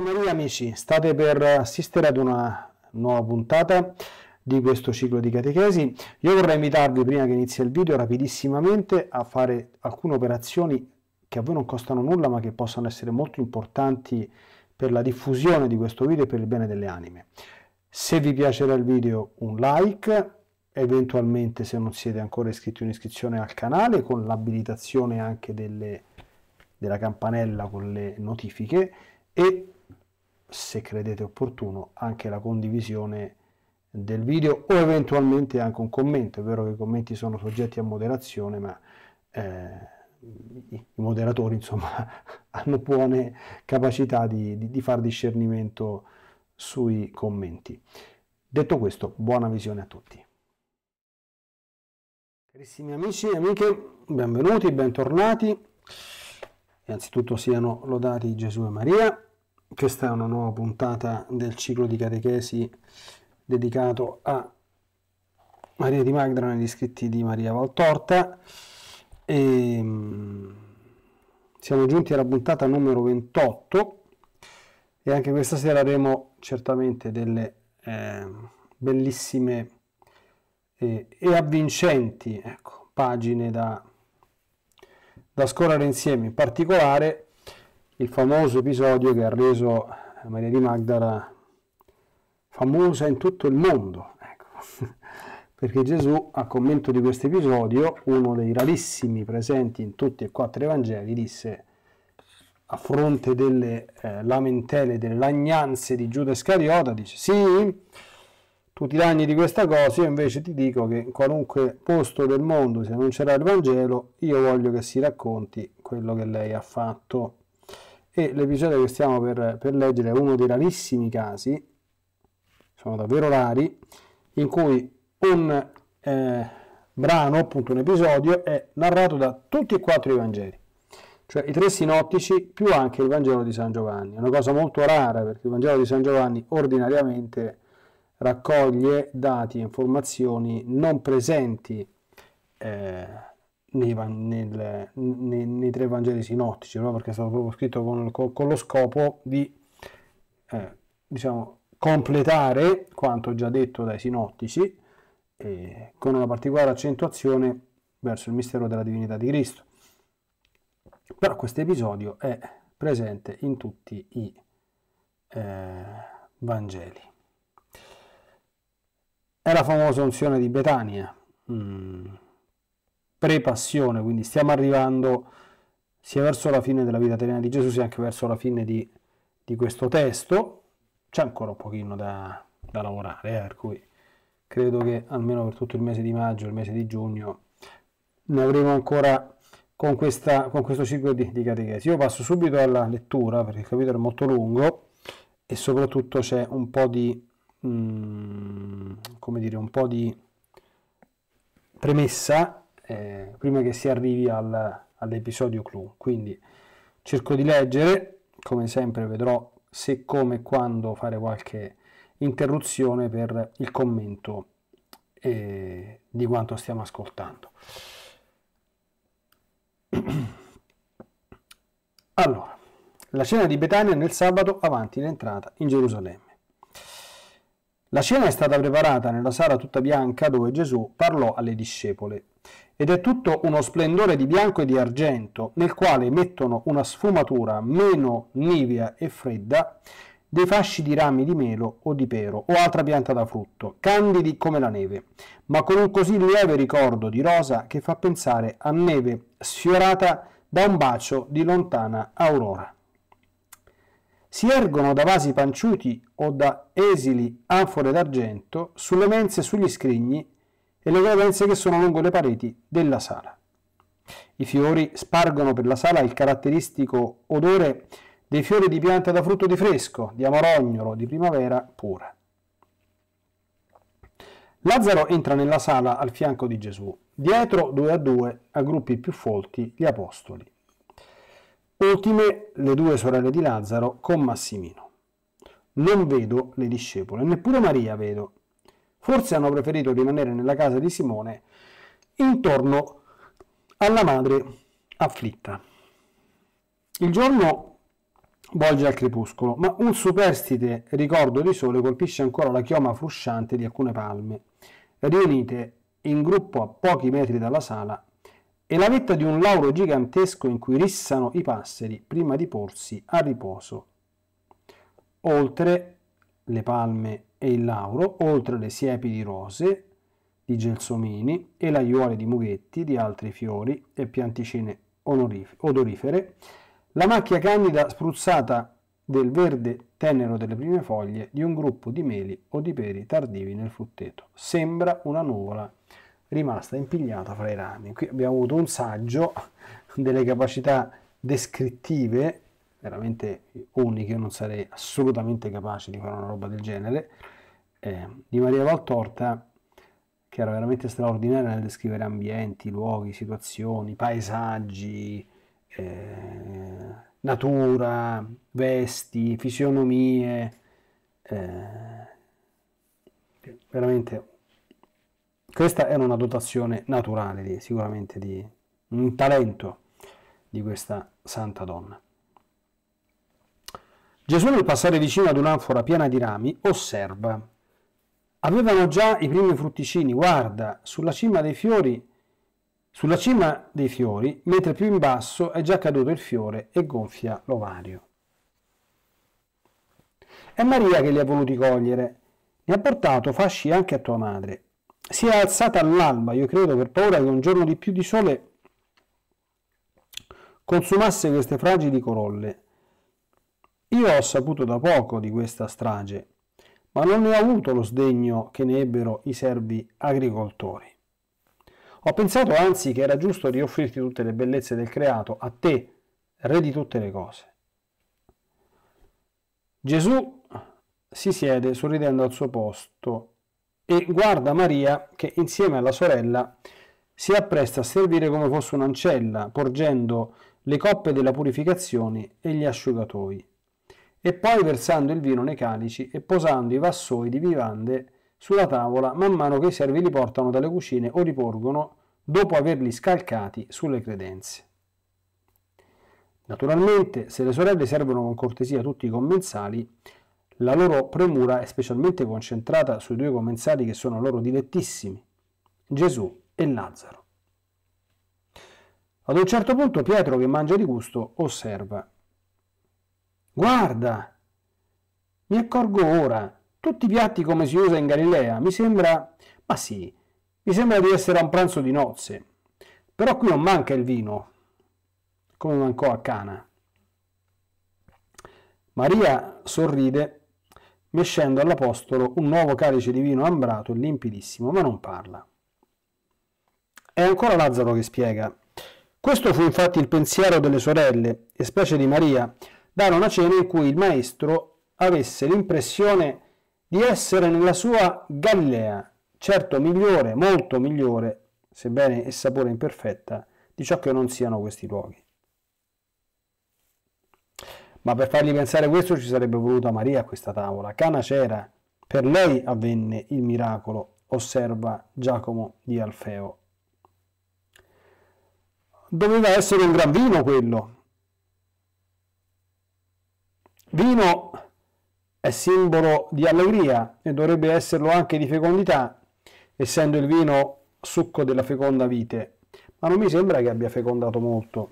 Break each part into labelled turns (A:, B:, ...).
A: Giovedì amici, state per assistere ad una nuova puntata di questo ciclo di catechesi. Io vorrei invitarvi prima che inizi il video rapidissimamente a fare alcune operazioni che a voi non costano nulla ma che possono essere molto importanti per la diffusione di questo video e per il bene delle anime. Se vi piacerà il video un like, eventualmente se non siete ancora iscritti un'iscrizione al canale con l'abilitazione anche delle, della campanella con le notifiche e se credete opportuno, anche la condivisione del video o eventualmente anche un commento. È vero che i commenti sono soggetti a moderazione, ma eh, i moderatori insomma hanno buone capacità di, di, di far discernimento sui commenti. Detto questo, buona visione a tutti. Carissimi amici e amiche, benvenuti, bentornati. Innanzitutto siano lodati Gesù e Maria. Questa è una nuova puntata del ciclo di catechesi dedicato a Maria di Magdalena e gli iscritti di Maria Valtorta. E ehm, siamo giunti alla puntata numero 28 e anche questa sera avremo certamente delle eh, bellissime eh, e avvincenti ecco, pagine da, da scorrere insieme, in particolare il famoso episodio che ha reso Maria di Magdala famosa in tutto il mondo. Ecco. Perché Gesù, a commento di questo episodio, uno dei rarissimi presenti in tutti e quattro i Vangeli, disse a fronte delle eh, lamentele, delle lagnanze di Giuda Scariota, dice sì, tu ti lagni di questa cosa, io invece ti dico che in qualunque posto del mondo si annuncerà il Vangelo, io voglio che si racconti quello che lei ha fatto e l'episodio che stiamo per, per leggere è uno dei rarissimi casi, sono davvero rari, in cui un eh, brano, appunto un episodio, è narrato da tutti e quattro i Vangeli, cioè i tre sinottici più anche il Vangelo di San Giovanni. È una cosa molto rara perché il Vangelo di San Giovanni ordinariamente raccoglie dati e informazioni non presenti eh, nei, nel, nei, nei, tre Vangeli sinottici, proprio perché è stato proprio scritto con, con, con lo scopo di eh, diciamo, completare quanto già detto dai sinottici eh, con una particolare accentuazione verso il mistero della divinità di Cristo. Però questo episodio è presente in tutti i eh, Vangeli. È la famosa unzione di Betania. Mm prepassione, quindi stiamo arrivando sia verso la fine della vita terrena di Gesù sia anche verso la fine di, di questo testo. C'è ancora un pochino da, da lavorare, eh, per cui credo che almeno per tutto il mese di maggio, il mese di giugno, ne avremo ancora con, questa, con questo ciclo di, di catechesi. Io passo subito alla lettura perché il capitolo è molto lungo e soprattutto c'è un po' di, mh, mm, come dire, un po' di premessa eh, prima che si arrivi al, all'episodio clou. Quindi cerco di leggere, come sempre vedrò se, come e quando fare qualche interruzione per il commento eh, di quanto stiamo ascoltando. Allora, la cena di Betania nel sabato avanti l'entrata in Gerusalemme. La cena è stata preparata nella sala tutta bianca dove Gesù parlò alle discepole ed è tutto uno splendore di bianco e di argento nel quale mettono una sfumatura meno nivea e fredda dei fasci di rami di melo o di pero o altra pianta da frutto, candidi come la neve, ma con un così lieve ricordo di rosa che fa pensare a neve sfiorata da un bacio di lontana aurora. Si ergono da vasi panciuti o da esili anfore d'argento sulle mense e sugli scrigni e le credenze che sono lungo le pareti della sala. I fiori spargono per la sala il caratteristico odore dei fiori di pianta da frutto di fresco, di amarognolo, di primavera pura. Lazzaro entra nella sala al fianco di Gesù, dietro due a due a gruppi più folti gli apostoli. Ultime le due sorelle di Lazzaro con Massimino. Non vedo le discepole, neppure Maria vedo, Forse hanno preferito rimanere nella casa di Simone intorno alla madre afflitta. Il giorno volge al crepuscolo, ma un superstite ricordo di sole colpisce ancora la chioma frusciante di alcune palme, riunite in gruppo a pochi metri dalla sala, e la vetta di un lauro gigantesco in cui rissano i passeri prima di porsi a riposo. Oltre le palme e il lauro, oltre le siepi di rose, di gelsomini e l'aiuole di mughetti, di altri fiori e pianticine odorifere, la macchia candida spruzzata del verde tenero delle prime foglie di un gruppo di meli o di peri tardivi nel frutteto. Sembra una nuvola rimasta impigliata fra i rami. Qui abbiamo avuto un saggio delle capacità descrittive veramente uniche, non sarei assolutamente capace di fare una roba del genere. Eh, di Maria Valtorta, che era veramente straordinaria nel descrivere ambienti, luoghi, situazioni, paesaggi, eh, natura, vesti, fisionomie, eh, veramente questa era una dotazione naturale di, sicuramente di un talento di questa santa donna. Gesù nel passare vicino ad un'anfora piena di rami osserva. Avevano già i primi frutticini, guarda, sulla cima dei fiori, sulla cima dei fiori, mentre più in basso è già caduto il fiore e gonfia l'ovario. È Maria che li ha voluti cogliere, ne ha portato fasci anche a tua madre. Si è alzata all'alba, io credo, per paura che un giorno di più di sole consumasse queste fragili corolle. Io ho saputo da poco di questa strage, ma non ne ho avuto lo sdegno che ne ebbero i servi agricoltori. Ho pensato anzi che era giusto di tutte le bellezze del creato, a te, re di tutte le cose. Gesù si siede sorridendo al suo posto e guarda Maria che insieme alla sorella si appresta a servire come fosse un'ancella, porgendo le coppe della purificazione e gli asciugatoi e poi versando il vino nei calici e posando i vassoi di vivande sulla tavola man mano che i servi li portano dalle cucine o riporgono dopo averli scalcati sulle credenze. Naturalmente, se le sorelle servono con cortesia tutti i commensali, la loro premura è specialmente concentrata sui due commensali che sono loro dilettissimi, Gesù e Lazzaro. Ad un certo punto Pietro, che mangia di gusto, osserva Guarda! Mi accorgo ora, tutti i piatti come si usa in Galilea, mi sembra... Ma sì, mi sembra di essere a un pranzo di nozze. Però qui non manca il vino, come mancò a Cana. Maria sorride, mescendo all'Apostolo un nuovo calice di vino ambrato e limpidissimo, ma non parla. È ancora Lazzaro che spiega. Questo fu infatti il pensiero delle sorelle, e specie di Maria, dare una cena in cui il maestro avesse l'impressione di essere nella sua Galilea, certo migliore, molto migliore, sebbene e sapore imperfetta, di ciò che non siano questi luoghi. Ma per fargli pensare questo ci sarebbe voluta Maria a questa tavola. Cana c'era, per lei avvenne il miracolo, osserva Giacomo di Alfeo. Doveva essere un gran vino quello, Vino è simbolo di allegria e dovrebbe esserlo anche di fecondità, essendo il vino succo della feconda vite, ma non mi sembra che abbia fecondato molto.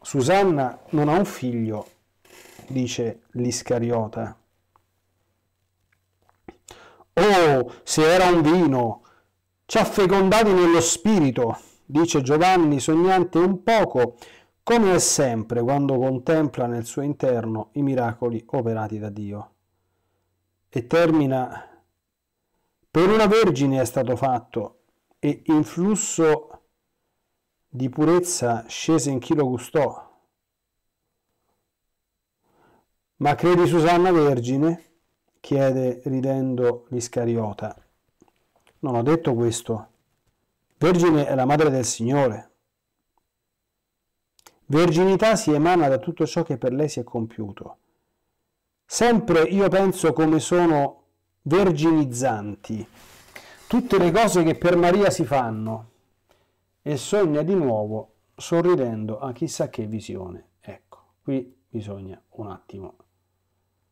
A: Susanna non ha un figlio, dice l'Iscariota. Oh, se era un vino, ci ha fecondati nello spirito, dice Giovanni sognante un poco, come è sempre quando contempla nel suo interno i miracoli operati da Dio. E termina, per una vergine è stato fatto e influsso di purezza scese in chi lo gustò. Ma credi Susanna vergine? chiede ridendo l'Iscariota. Non ho detto questo. Vergine è la madre del Signore, Verginità si emana da tutto ciò che per lei si è compiuto. Sempre io penso come sono verginizzanti tutte le cose che per Maria si fanno e sogna di nuovo sorridendo a chissà che visione. Ecco, qui bisogna un attimo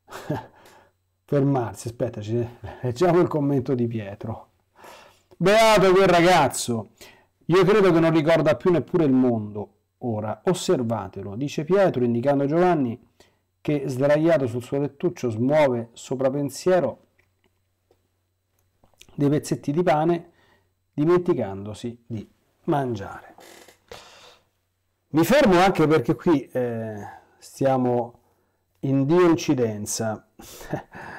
A: fermarsi. Aspettaci, leggiamo il commento di Pietro. Beato quel ragazzo, io credo che non ricorda più neppure il mondo ora, osservatelo, dice Pietro indicando Giovanni che sdraiato sul suo lettuccio smuove sopra pensiero dei pezzetti di pane dimenticandosi di mangiare. Mi fermo anche perché qui eh, stiamo in coincidenza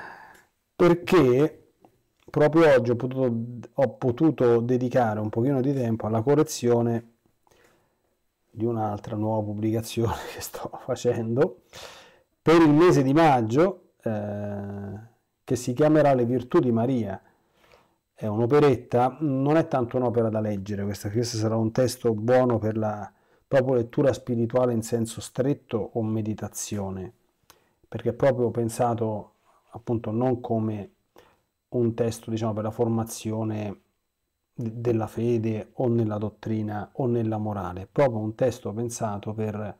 A: perché proprio oggi ho potuto, ho potuto dedicare un pochino di tempo alla correzione di un'altra nuova pubblicazione che sto facendo per il mese di maggio eh, che si chiamerà Le virtù di Maria. È un'operetta, non è tanto un'opera da leggere, questo sarà un testo buono per la proprio lettura spirituale in senso stretto o meditazione, perché è proprio pensato appunto non come un testo diciamo per la formazione della fede o nella dottrina o nella morale, proprio un testo pensato per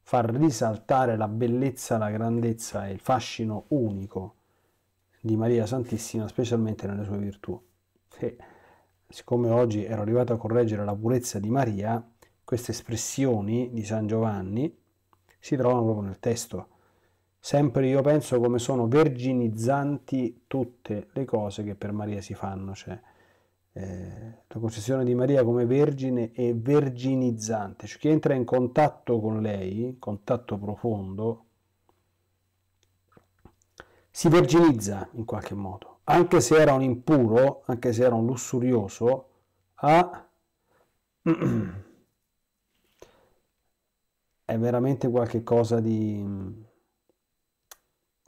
A: far risaltare la bellezza, la grandezza e il fascino unico di Maria Santissima, specialmente nelle sue virtù. E siccome oggi ero arrivato a correggere la purezza di Maria, queste espressioni di San Giovanni si trovano proprio nel testo. Sempre io penso come sono verginizzanti tutte le cose che per Maria si fanno, cioè eh, la concessione di Maria come vergine è verginizzante, cioè chi entra in contatto con lei, contatto profondo, si verginizza in qualche modo, anche se era un impuro, anche se era un lussurioso, ha... è veramente qualcosa di,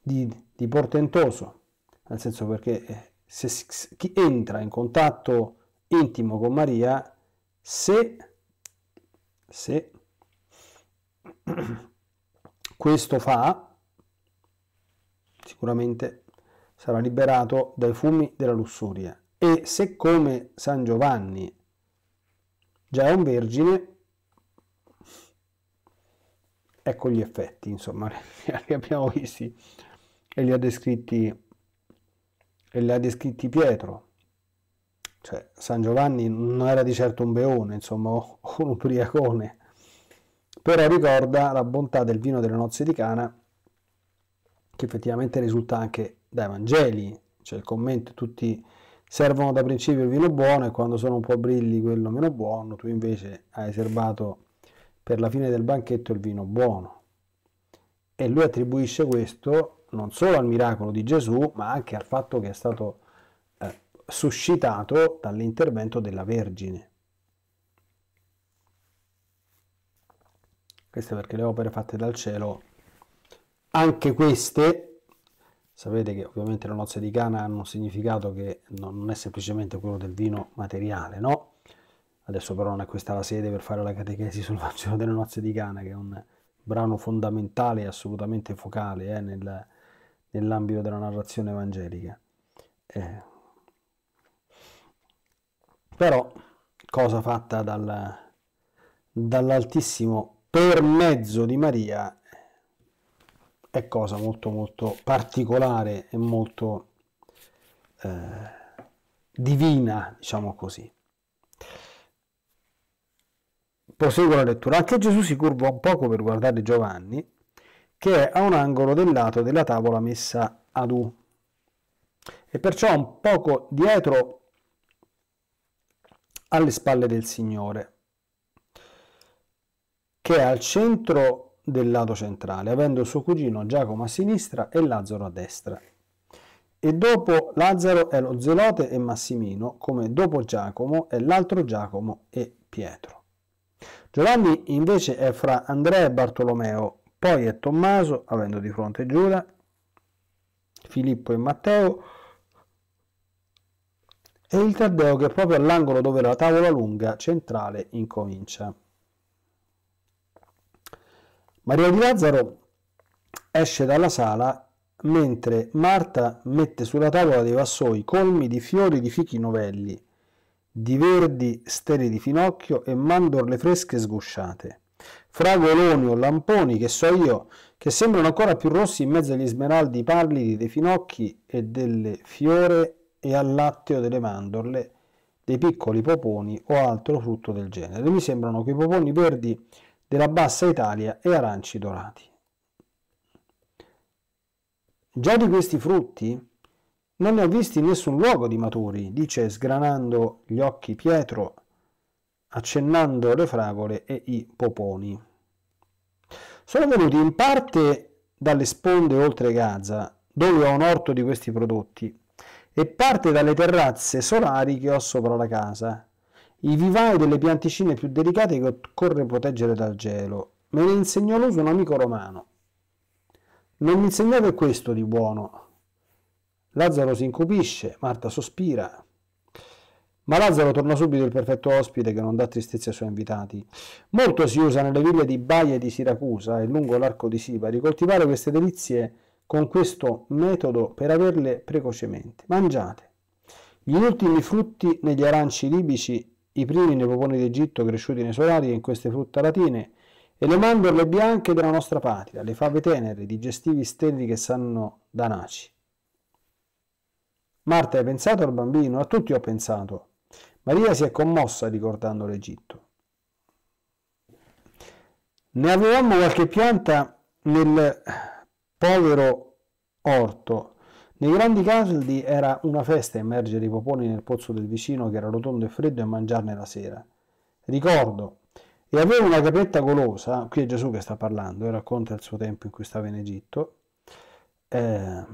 A: di, di portentoso, nel senso perché eh, se, chi entra in contatto intimo con Maria, se, se questo fa, sicuramente sarà liberato dai fumi della lussuria. E se come San Giovanni già è un vergine, ecco gli effetti, insomma, li abbiamo visti e li ha descritti e li ha descritti Pietro. Cioè, San Giovanni non era di certo un beone, insomma, o un ubriacone, però ricorda la bontà del vino delle nozze di Cana, che effettivamente risulta anche dai Vangeli, cioè il commento, tutti servono da principio il vino buono e quando sono un po' brilli quello meno buono, tu invece hai serbato per la fine del banchetto il vino buono. E lui attribuisce questo non solo al miracolo di Gesù, ma anche al fatto che è stato eh, suscitato dall'intervento della Vergine. Questo perché le opere fatte dal cielo, anche queste, sapete che ovviamente le nozze di Cana hanno un significato che non è semplicemente quello del vino materiale, no? Adesso però non è questa la sede per fare la catechesi sul Vangelo delle nozze di Cana, che è un brano fondamentale e assolutamente focale eh, nel, nell'ambito della narrazione evangelica. Eh. Però, cosa fatta dal, dall'Altissimo per mezzo di Maria, è cosa molto molto particolare e molto eh, divina, diciamo così. Proseguo la lettura. Anche Gesù si curva un poco per guardare Giovanni che è a un angolo del lato della tavola messa ad U. E perciò un poco dietro alle spalle del Signore, che è al centro del lato centrale, avendo suo cugino Giacomo a sinistra e Lazzaro a destra. E dopo Lazzaro è lo Zelote e Massimino, come dopo Giacomo è l'altro Giacomo e Pietro. Giovanni invece è fra Andrea e Bartolomeo, poi è Tommaso, avendo di fronte Giuda, Filippo e Matteo, e il Taddeo che è proprio all'angolo dove la tavola lunga centrale incomincia. Maria di Lazzaro esce dalla sala mentre Marta mette sulla tavola dei vassoi colmi di fiori di fichi novelli, di verdi steli di finocchio e mandorle fresche sgusciate fragoloni o lamponi, che so io, che sembrano ancora più rossi in mezzo agli smeraldi pallidi dei finocchi e delle fiore e al latteo delle mandorle, dei piccoli poponi o altro frutto del genere. Mi sembrano quei poponi verdi della bassa Italia e aranci dorati. Già di questi frutti non ne ho visti in nessun luogo di maturi, dice sgranando gli occhi Pietro accennando le fragole e i poponi. Sono venuti in parte dalle sponde oltre Gaza, dove ho un orto di questi prodotti, e parte dalle terrazze solari che ho sopra la casa, i vivai delle pianticine più delicate che occorre proteggere dal gelo. Me ne insegnò l'uso un amico romano. Non mi insegnate questo di buono. Lazzaro si incupisce, Marta sospira, ma Lazzaro torna subito il perfetto ospite che non dà tristezza ai suoi invitati. Molto si usa nelle ville di Baia e di Siracusa e lungo l'arco di Sipari coltivare queste delizie con questo metodo per averle precocemente. Mangiate. Gli ultimi frutti negli aranci libici, i primi nei poponi d'Egitto cresciuti nei solari e in queste frutta latine, e le mandorle bianche della nostra patria, le fave tenere, i digestivi stelli che sanno da naci. Marta, hai pensato al bambino? A tutti ho pensato, Maria si è commossa ricordando l'Egitto. Ne avevamo qualche pianta nel povero orto. Nei grandi caldi era una festa immergere i poponi nel pozzo del vicino che era rotondo e freddo e mangiarne la sera. Ricordo, e aveva una capretta golosa, qui è Gesù che sta parlando, e eh, racconta il suo tempo in cui stava in Egitto, eh,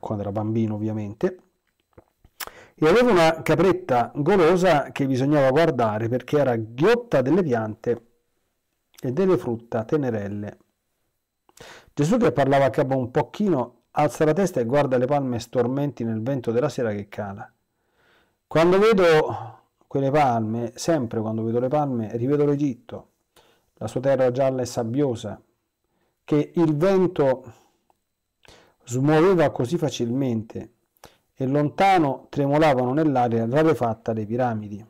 A: quando era bambino ovviamente, e aveva una capretta golosa che bisognava guardare perché era ghiotta delle piante e delle frutta tenerelle. Gesù che parlava a capo un pochino alza la testa e guarda le palme stormenti nel vento della sera che cala. Quando vedo quelle palme, sempre quando vedo le palme, rivedo l'Egitto, la sua terra gialla e sabbiosa, che il vento smuoveva così facilmente e lontano tremolavano nell'aria rarefatta le piramidi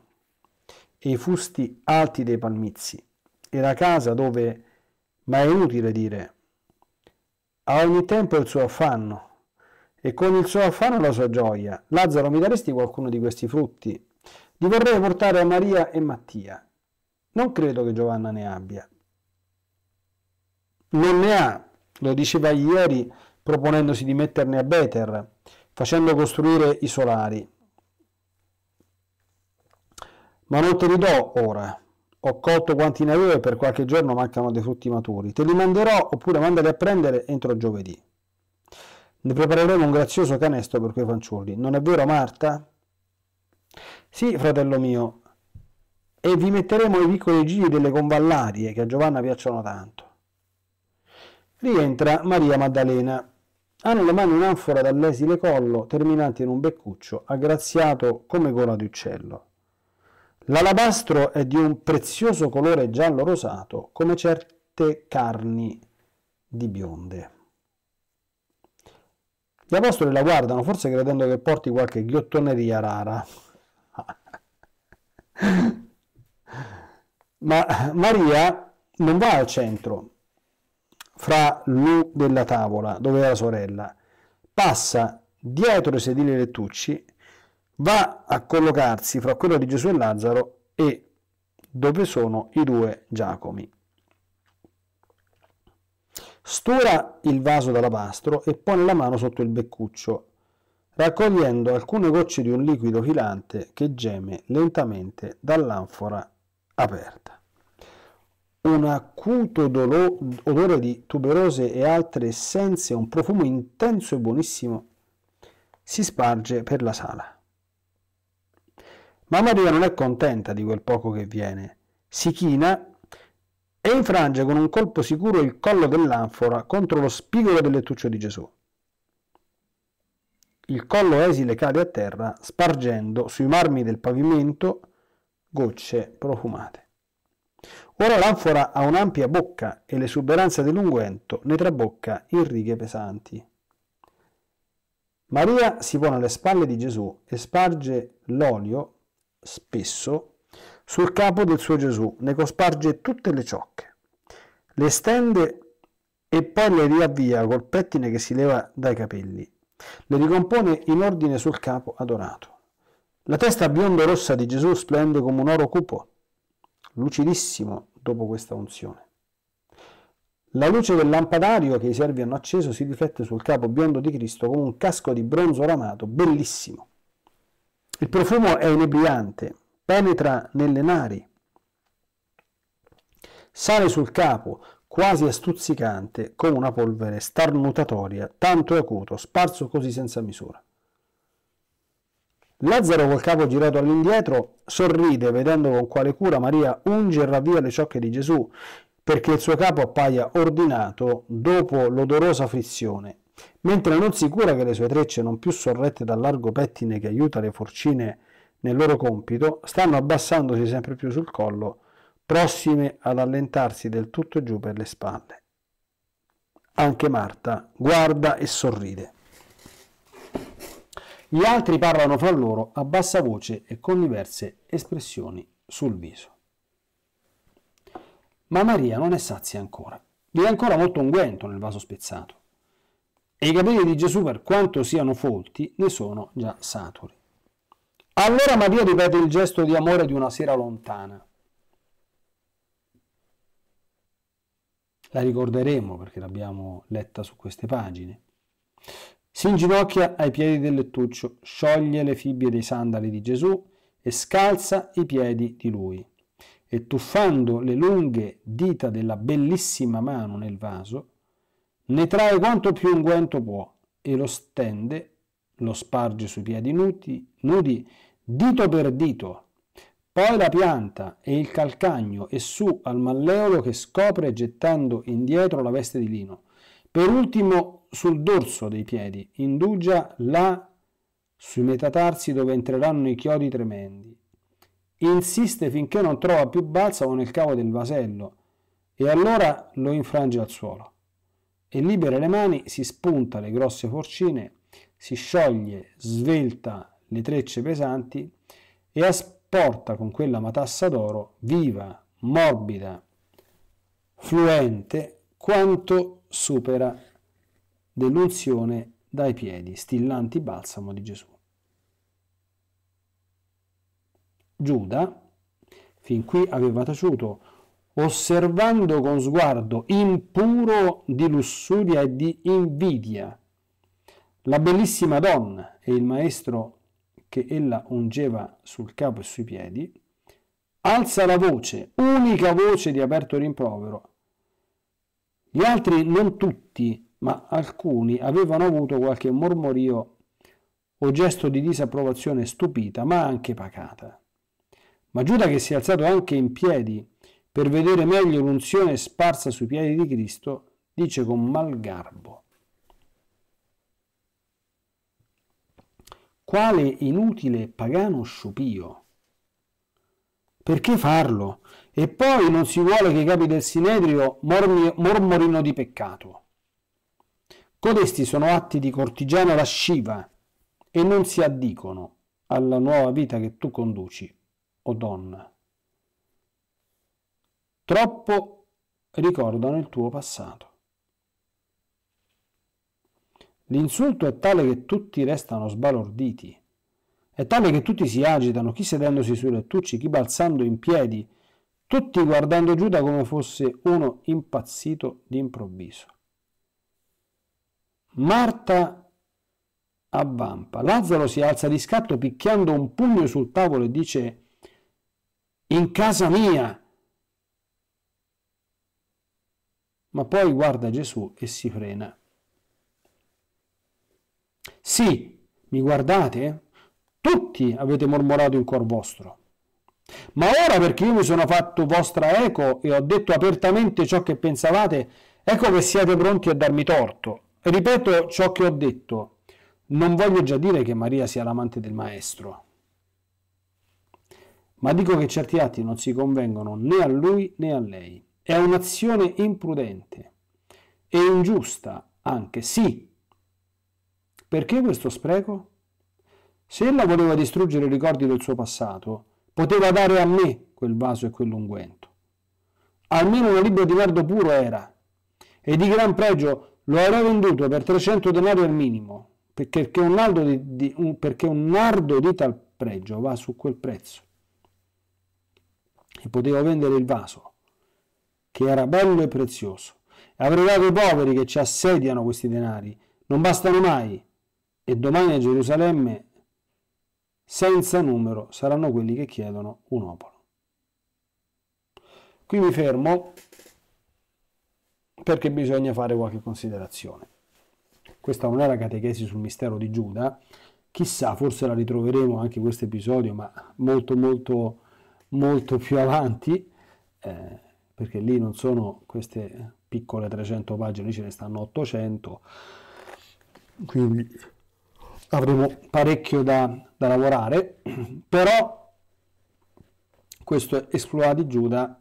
A: e i fusti alti dei palmizi e la casa dove, ma è inutile dire, a ogni tempo il suo affanno e con il suo affanno la sua gioia. Lazzaro, mi daresti qualcuno di questi frutti? Li vorrei portare a Maria e Mattia. Non credo che Giovanna ne abbia. Non ne ha, lo diceva ieri proponendosi di metterne a Beter facendo costruire i solari. Ma non te li do ora. Ho colto quanti ne avevo e per qualche giorno mancano dei frutti maturi. Te li manderò oppure mandali a prendere entro giovedì. Ne prepareremo un grazioso canesto per quei fanciulli. Non è vero, Marta? Sì, fratello mio. E vi metteremo i piccoli giri delle convallarie che a Giovanna piacciono tanto. Rientra Maria Maddalena hanno le mani in anfora dall'esile collo, terminante in un beccuccio, aggraziato come gola di uccello. L'alabastro è di un prezioso colore giallo-rosato, come certe carni di bionde. Gli apostoli la guardano, forse credendo che porti qualche ghiottoneria rara. Ma Maria non va al centro, fra Lu della tavola, dove era la sorella, passa dietro i sedili lettucci, va a collocarsi fra quello di Gesù e Lazzaro e dove sono i due Giacomi. Stura il vaso d'alabastro e pone la mano sotto il beccuccio, raccogliendo alcune gocce di un liquido filante che geme lentamente dall'anfora aperta un acuto odore di tuberose e altre essenze, un profumo intenso e buonissimo si sparge per la sala. Ma Maria non è contenta di quel poco che viene. Si china e infrange con un colpo sicuro il collo dell'anfora contro lo spigolo del lettuccio di Gesù. Il collo esile cade a terra, spargendo sui marmi del pavimento gocce profumate. Ora l'anfora ha un'ampia bocca e l'esuberanza dell'unguento ne trabocca in righe pesanti. Maria si pone alle spalle di Gesù e sparge l'olio, spesso, sul capo del suo Gesù, ne cosparge tutte le ciocche, le stende e poi le riavvia col pettine che si leva dai capelli, le ricompone in ordine sul capo adorato. La testa biondo-rossa di Gesù splende come un oro cupo, lucidissimo, dopo questa unzione. La luce del lampadario che i servi hanno acceso si riflette sul capo biondo di Cristo come un casco di bronzo ramato, bellissimo. Il profumo è inebriante, penetra nelle nari, sale sul capo, quasi a stuzzicante, come una polvere starnutatoria, tanto acuto, sparso così senza misura. Lazzaro col capo girato all'indietro sorride vedendo con quale cura Maria unge e ravvia le ciocche di Gesù, perché il suo capo appaia ordinato dopo l'odorosa frizione, mentre non si cura che le sue trecce, non più sorrette dal largo pettine che aiuta le forcine nel loro compito, stanno abbassandosi sempre più sul collo, prossime ad allentarsi del tutto giù per le spalle. Anche Marta guarda e sorride. Gli altri parlano fra loro a bassa voce e con diverse espressioni sul viso. Ma Maria non è sazia ancora. Vi è ancora molto unguento nel vaso spezzato. E i capelli di Gesù, per quanto siano folti, ne sono già saturi. Allora Maria ripete il gesto di amore di una sera lontana. La ricorderemo perché l'abbiamo letta su queste pagine. Si inginocchia ai piedi del lettuccio, scioglie le fibbie dei sandali di Gesù e scalza i piedi di lui. E tuffando le lunghe dita della bellissima mano nel vaso, ne trae quanto più unguento può e lo stende, lo sparge sui piedi nudi, nudi dito per dito, poi la pianta e il calcagno e su al malleolo che scopre gettando indietro la veste di lino. Per ultimo sul dorso dei piedi, indugia là sui metatarsi dove entreranno i chiodi tremendi. Insiste finché non trova più balsamo nel cavo del vasello e allora lo infrange al suolo. E libere le mani si spunta le grosse forcine, si scioglie, svelta le trecce pesanti e asporta con quella matassa d'oro, viva, morbida, fluente, quanto supera dell'unzione dai piedi, stillanti balsamo di Gesù. Giuda, fin qui aveva taciuto, osservando con sguardo impuro di lussuria e di invidia la bellissima donna e il maestro che ella ungeva sul capo e sui piedi, alza la voce, unica voce di aperto rimprovero. Gli altri non tutti ma alcuni avevano avuto qualche mormorio o gesto di disapprovazione stupita, ma anche pacata. Ma Giuda che si è alzato anche in piedi per vedere meglio l'unzione sparsa sui piedi di Cristo, dice con malgarbo. Quale inutile pagano sciupio! Perché farlo? E poi non si vuole che i capi del Sinedrio mormorino di peccato. Codesti sono atti di cortigiana lasciva e non si addicono alla nuova vita che tu conduci, o donna. Troppo ricordano il tuo passato. L'insulto è tale che tutti restano sbalorditi, è tale che tutti si agitano, chi sedendosi sui lettucci, chi balzando in piedi, tutti guardando Giuda come fosse uno impazzito d'improvviso. Marta avvampa. Lazzaro si alza di scatto picchiando un pugno sul tavolo e dice in casa mia. Ma poi guarda Gesù e si frena. Sì, mi guardate? Tutti avete mormorato in cuor vostro. Ma ora perché io mi sono fatto vostra eco e ho detto apertamente ciò che pensavate, ecco che siete pronti a darmi torto. Ripeto ciò che ho detto, non voglio già dire che Maria sia l'amante del maestro, ma dico che certi atti non si convengono né a lui né a lei. È un'azione imprudente e ingiusta anche, sì. Perché questo spreco? Se ella voleva distruggere i ricordi del suo passato, poteva dare a me quel vaso e quell'unguento. Almeno un libro di nardo puro era, e di gran pregio lo avrà venduto per 300 denari al minimo, perché un, nardo di, di, un, perché un nardo di tal pregio va su quel prezzo. E potevo vendere il vaso, che era bello e prezioso. E avrei dato ai poveri che ci assediano questi denari. Non bastano mai. E domani a Gerusalemme, senza numero, saranno quelli che chiedono un opolo. Qui mi fermo perché bisogna fare qualche considerazione. Questa non è la catechesi sul mistero di Giuda, chissà, forse la ritroveremo anche in questo episodio, ma molto molto molto più avanti, eh, perché lì non sono queste piccole 300 pagine, lì ce ne stanno 800, quindi avremo parecchio da, da lavorare, però questo esplorato di Giuda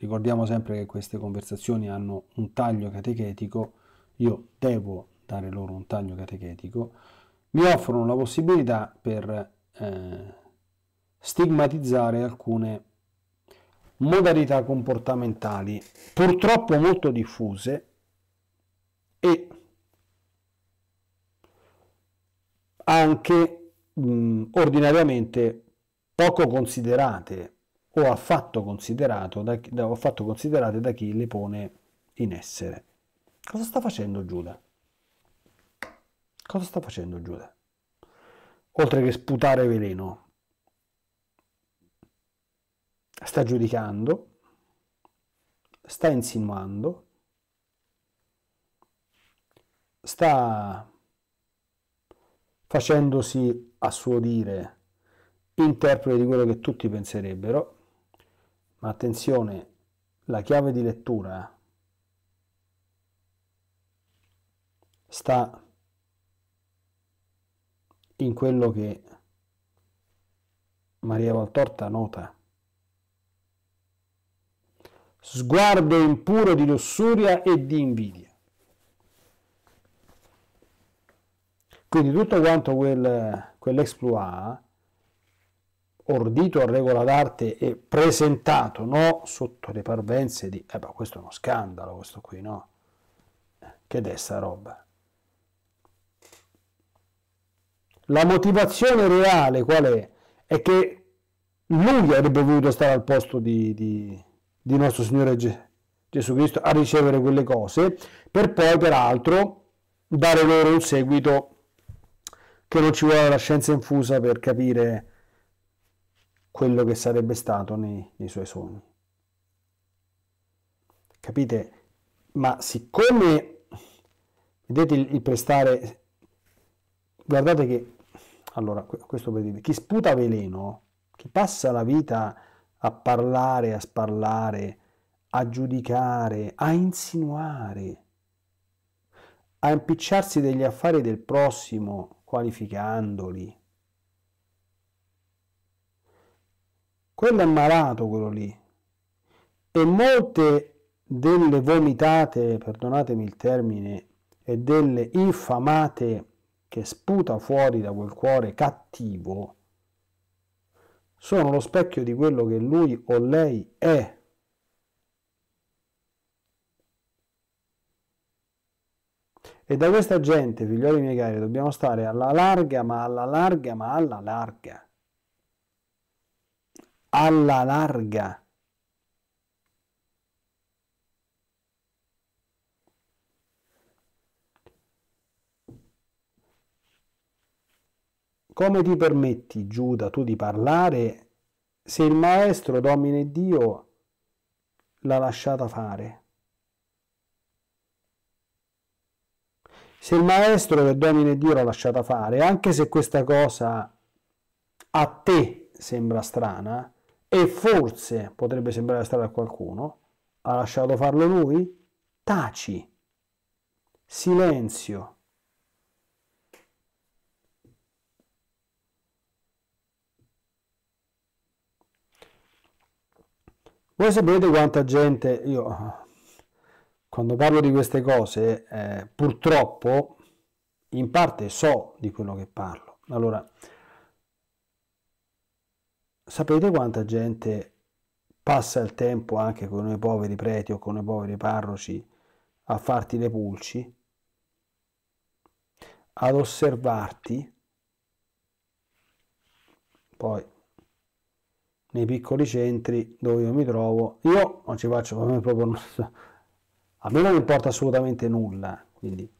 A: Ricordiamo sempre che queste conversazioni hanno un taglio catechetico, io devo dare loro un taglio catechetico, mi offrono la possibilità per eh, stigmatizzare alcune modalità comportamentali purtroppo molto diffuse e anche mh, mm, ordinariamente poco considerate o affatto, da, da, affatto considerate da chi le pone in essere. Cosa sta facendo Giuda? Cosa sta facendo Giuda? Oltre che sputare veleno, sta giudicando, sta insinuando, sta facendosi a suo dire interprete di quello che tutti penserebbero ma attenzione, la chiave di lettura sta in quello che Maria Valtorta nota. Sguardo impuro di lussuria e di invidia. Quindi tutto quanto quel, quell'exploit ordito a regola d'arte e presentato, no? Sotto le parvenze di, eh, beh, questo è uno scandalo, questo qui, no? Che è roba? La motivazione reale qual è? È che lui avrebbe voluto stare al posto di, di, di nostro Signore Gesù. Gesù Cristo a ricevere quelle cose, per poi peraltro dare loro un seguito che non ci vuole la scienza infusa per capire quello che sarebbe stato nei, nei suoi sogni. Capite? Ma siccome, vedete il, il prestare, guardate che, allora, questo per dire, chi sputa veleno, chi passa la vita a parlare, a sparlare, a giudicare, a insinuare, a impicciarsi degli affari del prossimo, qualificandoli, quello è malato quello lì. E molte delle vomitate, perdonatemi il termine, e delle infamate che sputa fuori da quel cuore cattivo, sono lo specchio di quello che lui o lei è. E da questa gente, figlioli miei cari, dobbiamo stare alla larga, ma alla larga, ma alla larga alla larga. Come ti permetti, Giuda, tu di parlare se il maestro, domine Dio, l'ha lasciata fare? Se il maestro che domine Dio l'ha lasciata fare, anche se questa cosa a te sembra strana, e forse potrebbe sembrare strano a qualcuno, ha lasciato farlo lui? Taci. Silenzio. Voi sapete quanta gente, io quando parlo di queste cose, eh, purtroppo in parte so di quello che parlo. Allora, sapete quanta gente passa il tempo anche con i poveri preti o con i poveri parroci a farti le pulci, ad osservarti, poi nei piccoli centri dove io mi trovo, io non ci faccio proprio, a me non importa assolutamente nulla, quindi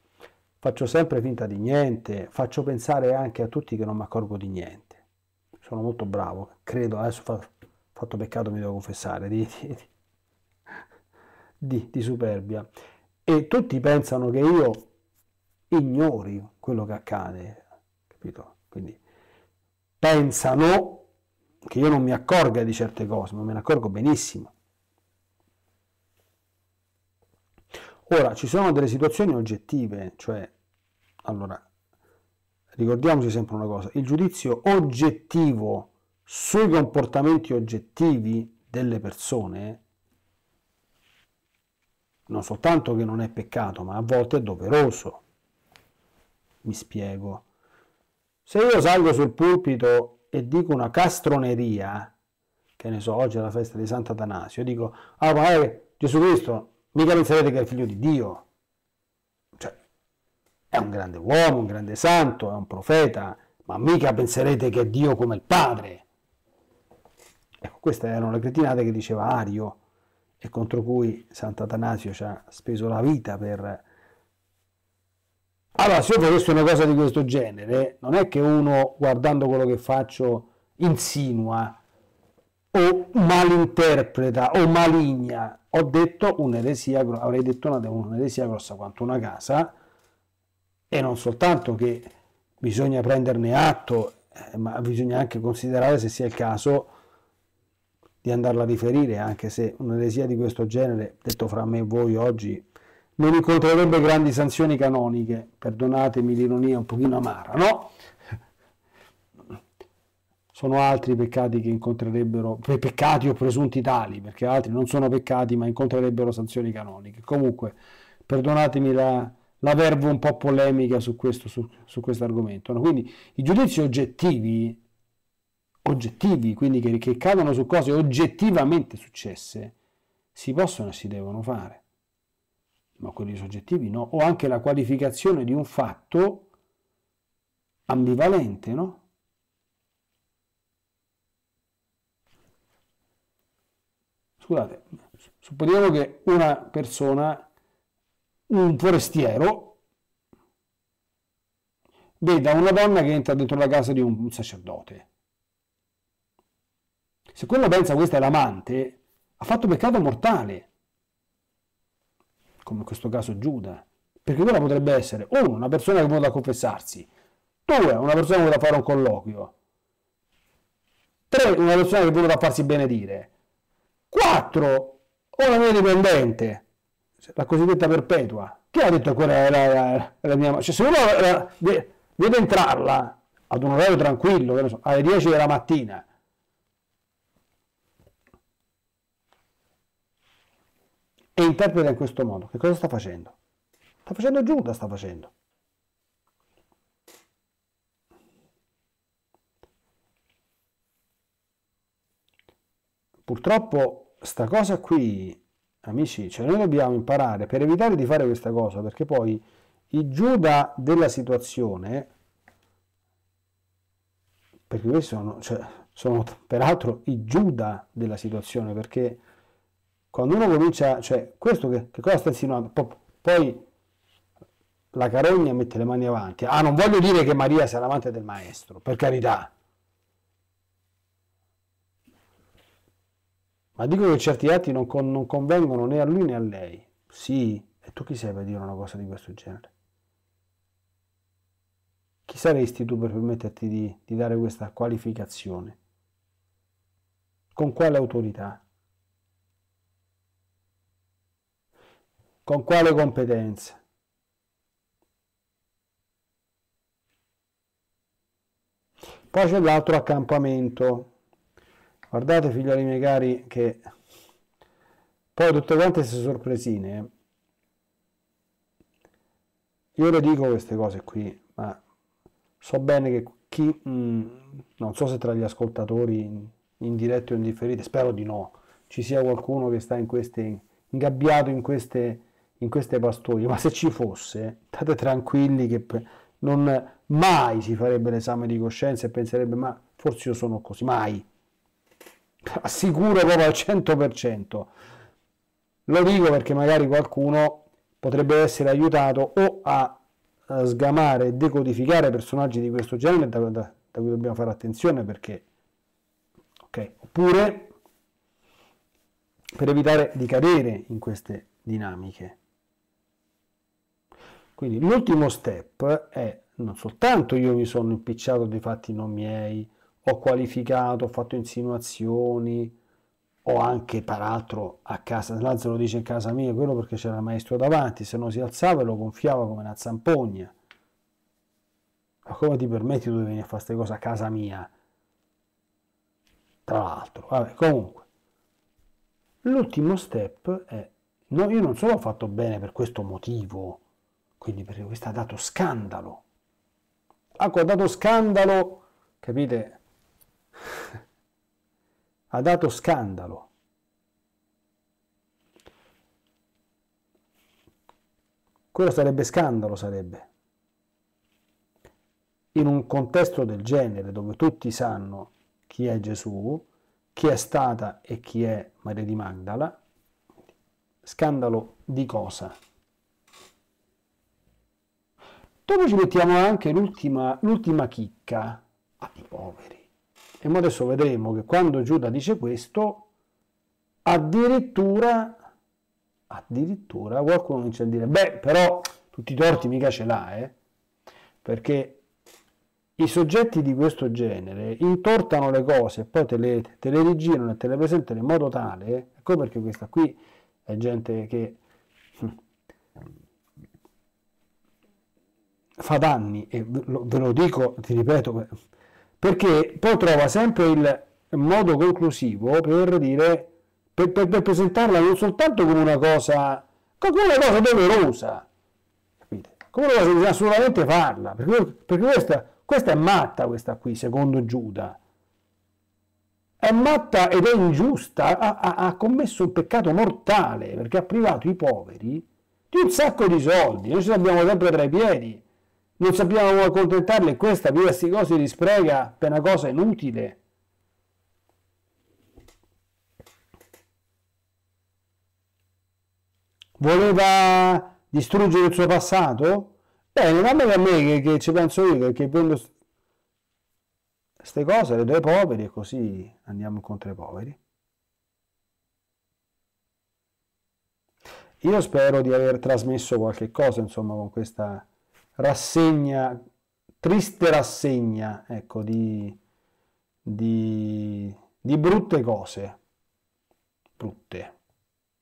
A: faccio sempre finta di niente, faccio pensare anche a tutti che non mi accorgo di niente sono molto bravo, credo, adesso ho fatto peccato, mi devo confessare, di, di, di, di superbia. E tutti pensano che io ignori quello che accade, capito? Quindi pensano che io non mi accorga di certe cose, ma me ne accorgo benissimo. Ora, ci sono delle situazioni oggettive, cioè, allora, ricordiamoci sempre una cosa, il giudizio oggettivo sui comportamenti oggettivi delle persone non soltanto che non è peccato, ma a volte è doveroso. Mi spiego. Se io salgo sul pulpito e dico una castroneria, che ne so, oggi è la festa di Sant'Atanasio, dico, ah, ma è Gesù Cristo, mica pensate che è il figlio di Dio. È un grande uomo, un grande santo, è un profeta, ma mica penserete che è Dio come il Padre. Ecco, queste erano le cretinate che diceva Ario e contro cui Sant'Atanasio ci ha speso la vita per... Allora, se io facessi una cosa di questo genere, non è che uno, guardando quello che faccio, insinua o malinterpreta o maligna. Ho detto un'eresia, avrei detto un'eresia grossa quanto una casa, e non soltanto che bisogna prenderne atto, eh, ma bisogna anche considerare se sia il caso di andarla a riferire, anche se un'eresia di questo genere, detto fra me e voi oggi, non incontrerebbe grandi sanzioni canoniche, perdonatemi l'ironia un pochino amara, no? Sono altri peccati che incontrerebbero, peccati o presunti tali, perché altri non sono peccati ma incontrerebbero sanzioni canoniche. Comunque, perdonatemi la, la verve un po' polemica su questo, su, su questo argomento. No? Quindi i giudizi oggettivi, oggettivi, quindi che, che cadono su cose oggettivamente successe, si possono e si devono fare, ma quelli soggettivi no, o anche la qualificazione di un fatto ambivalente, no? Scusate, supponiamo che una persona un forestiero veda una donna che entra dentro la casa di un sacerdote. Se quello pensa questa è l'amante, ha fatto peccato mortale, come in questo caso Giuda, perché quella potrebbe essere uno, una persona che vuole da confessarsi, due, una persona che vuole da fare un colloquio, tre, una persona che vuole da farsi benedire, quattro, o una mia dipendente, cioè, la cosiddetta perpetua. Chi ha detto quella era la, la, mia... Cioè, se uno la, deve, entrarla ad un orario tranquillo, so, alle 10 della mattina, e interpreta in questo modo, che cosa sta facendo? Sta facendo Giuda, sta facendo. Purtroppo sta cosa qui amici, cioè noi dobbiamo imparare per evitare di fare questa cosa, perché poi i Giuda della situazione, perché questi sono, cioè, sono peraltro i Giuda della situazione, perché quando uno comincia, cioè questo che, che cosa sta insinuando? poi la carogna mette le mani avanti. Ah, non voglio dire che Maria sia l'amante del maestro, per carità, ma dico che certi atti non, con, non convengono né a lui né a lei. Sì, e tu chi sei per dire una cosa di questo genere? Chi saresti tu per permetterti di, di dare questa qualificazione? Con quale autorità? Con quale competenza? Poi c'è l'altro accampamento Guardate figlioli miei cari che poi tutte quante queste sorpresine. Eh. Io le dico queste cose qui, ma so bene che chi, mh, mm, non so se tra gli ascoltatori in, in diretto o in differita, spero di no, ci sia qualcuno che sta in queste, ingabbiato in queste, in queste pastoie, ma se ci fosse, state tranquilli che non mai si farebbe l'esame di coscienza e penserebbe ma forse io sono così, mai, assicuro proprio al 100%. Lo dico perché magari qualcuno potrebbe essere aiutato o a sgamare e decodificare personaggi di questo genere da, da, da cui dobbiamo fare attenzione perché ok oppure per evitare di cadere in queste dinamiche quindi l'ultimo step è non soltanto io mi sono impicciato dei fatti non miei ho qualificato, ho fatto insinuazioni, o anche peraltro a casa, Lazzaro dice in casa mia, quello perché c'era il maestro davanti, se non si alzava e lo gonfiava come una zampogna. Ma come ti permetti tu di venire a fare queste cose a casa mia? Tra l'altro, vabbè, comunque, l'ultimo step è, no, io non sono fatto bene per questo motivo, quindi perché questo ha dato scandalo. Ecco, ha dato scandalo, capite? ha dato scandalo. Quello sarebbe scandalo, sarebbe. In un contesto del genere, dove tutti sanno chi è Gesù, chi è stata e chi è Maria di Magdala, scandalo di cosa? Dopo ci mettiamo anche l'ultima, l'ultima chicca ai ah, poveri. E adesso vedremo che quando Giuda dice questo, addirittura, addirittura qualcuno comincia a dire, beh, però tutti i torti mica ce l'ha, eh? perché i soggetti di questo genere intortano le cose e poi te le, te le rigirano e te le presentano in modo tale, eh, ecco perché questa qui è gente che hm, fa danni e ve lo dico, ti ripeto, perché poi trova sempre il modo conclusivo per dire per, per, per presentarla non soltanto come una cosa come una cosa doverosa capite? come una cosa che bisogna assolutamente farla perché, perché questa, questa è matta questa qui secondo Giuda è matta ed è ingiusta ha, ha, ha commesso un peccato mortale perché ha privato i poveri di un sacco di soldi noi ci abbiamo sempre tra i piedi non sappiamo accontentarle, questa via sti cose li sprega per una cosa inutile. Voleva distruggere il suo passato? Bene, ma a me che, che ci penso io, che prendo queste cose, le do ai poveri e così andiamo incontro ai poveri. Io spero di aver trasmesso qualche cosa, insomma, con questa rassegna, triste rassegna, ecco, di, di, di brutte cose, brutte,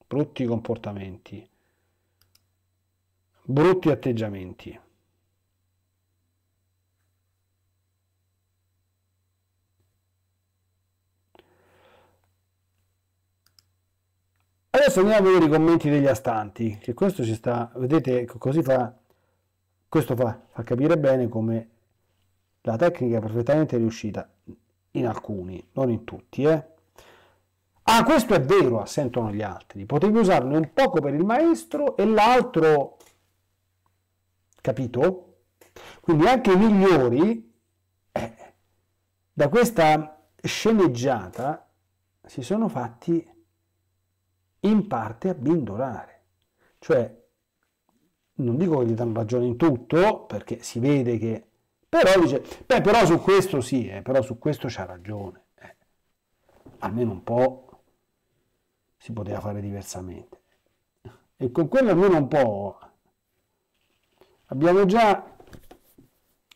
A: brutti comportamenti, brutti atteggiamenti. Adesso andiamo a vedere i commenti degli astanti, che questo ci sta, vedete, così fa questo fa, fa capire bene come la tecnica è perfettamente riuscita in alcuni, non in tutti. Eh? Ah, questo è vero, assentono gli altri. Potevi usarne un poco per il maestro e l'altro, capito? Quindi anche i migliori, eh, da questa sceneggiata, si sono fatti in parte abbindolare. Cioè, non dico che gli danno ragione in tutto, perché si vede che... Però dice, beh, però su questo sì, eh, però su questo c'ha ragione. Eh. Almeno un po' si poteva fare diversamente. E con quello almeno un po' abbiamo già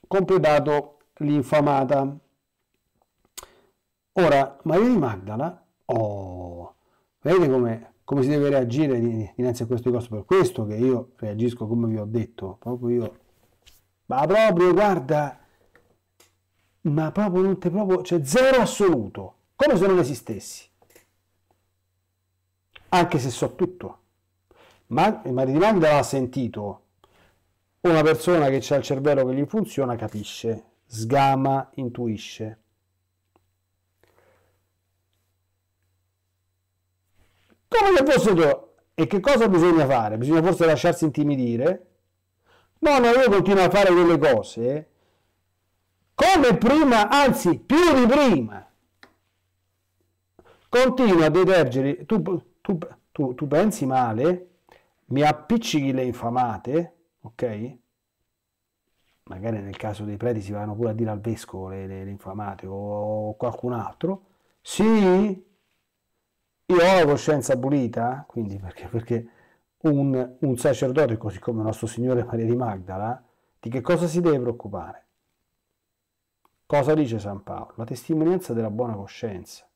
A: completato l'infamata. Ora, Maria di Magdala, oh, vedete come come si deve reagire dinanzi a questo costo? Per questo che io reagisco come vi ho detto, proprio io, ma proprio guarda, ma proprio non te proprio, cioè zero assoluto, come se non esistessi, anche se so tutto. Ma di Maridimanda l'ha sentito, una persona che ha il cervello che gli funziona capisce, sgama, intuisce. come se fosse tuo. e che cosa bisogna fare? Bisogna forse lasciarsi intimidire? No, no, io continuo a fare quelle cose come prima, anzi più di prima. Continua a detergere, tu, tu, tu, tu pensi male, mi appiccichi le infamate, ok? Magari nel caso dei preti si vanno pure a dire al vescovo le, le, le infamate o, o qualcun altro. Sì, io ho la coscienza pulita, quindi perché, perché un, un, sacerdote, così come nostro Signore Maria di Magdala, di che cosa si deve preoccupare? Cosa dice San Paolo? La testimonianza della buona coscienza.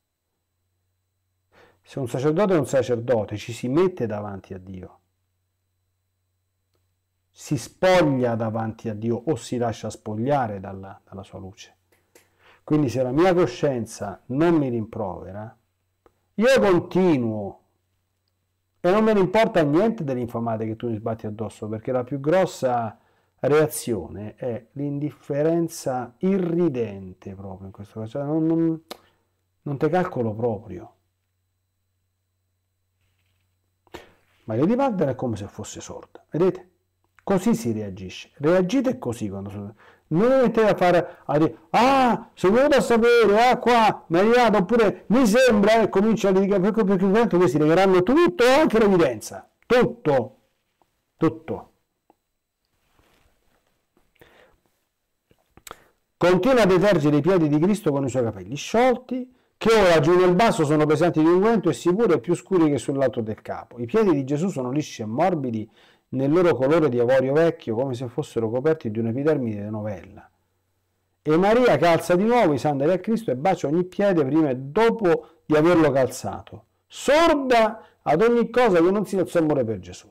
A: Se un sacerdote è un sacerdote, ci si mette davanti a Dio, si spoglia davanti a Dio o si lascia spogliare dalla, dalla sua luce. Quindi se la mia coscienza non mi rimprovera, io continuo e non me ne importa niente delle che tu mi sbatti addosso perché la più grossa reazione è l'indifferenza irridente proprio in questo caso, cioè, non, non, non te calcolo proprio. Maria di Wagner è come se fosse sorda, vedete? Così si reagisce. Reagite così quando non te a fare a dire ah se vuoi da sapere ah qua mi è arrivato oppure mi sembra e eh, comincio a litigare perché, perché tanto questi legheranno tutto anche l'evidenza tutto tutto continua a detergere i piedi di Cristo con i suoi capelli sciolti che ora giù nel basso sono pesanti di unguento e sicuro e più scuri che sul del capo. I piedi di Gesù sono lisci e morbidi nel loro colore di avorio vecchio come se fossero coperti di un epidermide novella. E Maria calza di nuovo i sandali a Cristo e bacia ogni piede prima e dopo di averlo calzato, sorda ad ogni cosa che non sia il suo amore per Gesù.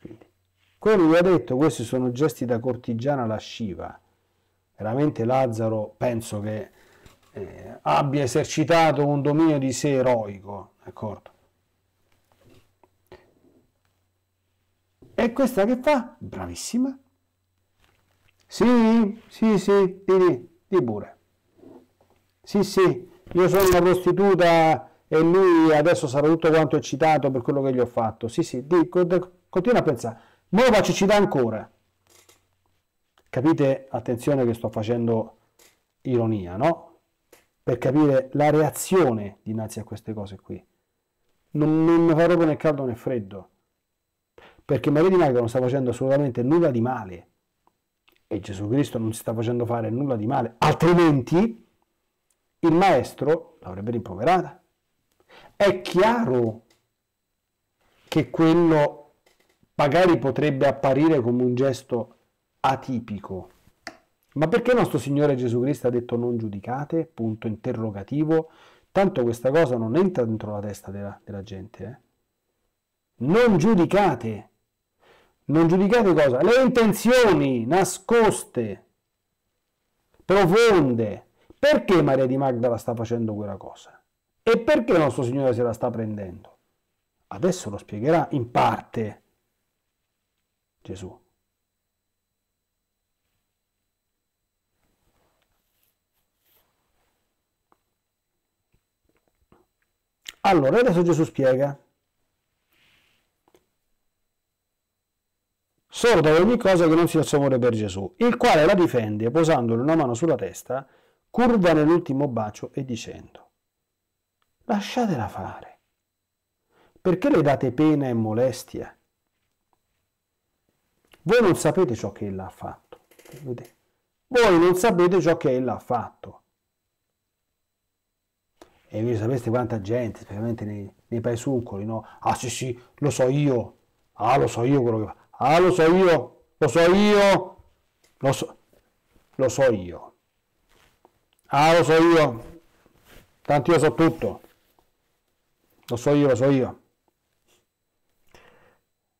A: Quindi, quello che ha detto, questi sono gesti da cortigiana lasciva. Veramente Lazzaro penso che eh, abbia esercitato un dominio di sé eroico, d'accordo? E questa che fa? Bravissima. Sì, sì, sì, di, di, di pure. Sì, sì, io sono una prostituta e lui adesso sarà tutto quanto eccitato per quello che gli ho fatto. Sì, sì, di, continua a pensare. Mo faccio eccitare ancora. Capite, attenzione che sto facendo ironia, no? Per capire la reazione dinanzi a queste cose qui. Non, non mi fa proprio né caldo né freddo perché Maria di Magdalena non sta facendo assolutamente nulla di male e Gesù Cristo non si sta facendo fare nulla di male, altrimenti il maestro l'avrebbe rimproverata. È chiaro che quello magari potrebbe apparire come un gesto atipico, ma perché il nostro Signore Gesù Cristo ha detto non giudicate? Punto interrogativo. Tanto questa cosa non entra dentro la testa della, della gente. Eh? Non giudicate. Non giudicate cosa? Le intenzioni nascoste, profonde. Perché Maria di Magdala sta facendo quella cosa? E perché il nostro Signore se la sta prendendo? Adesso lo spiegherà in parte Gesù. Allora, adesso Gesù spiega. solo da ogni cosa che non sia il suo amore per Gesù, il quale la difende posandole una mano sulla testa, curva nell'ultimo bacio e dicendo, lasciatela fare, perché le date pena e molestia? Voi non sapete ciò che ella ha fatto. Vedete? Voi non sapete ciò che ella ha fatto. E voi sapete quanta gente, specialmente nei, nei paesuncoli, no? Ah sì sì, lo so io, ah lo so io quello che fa. Ah, lo so io, lo so io, lo so, lo so io. Ah, lo so io, tanto io so tutto. Lo so io, lo so io.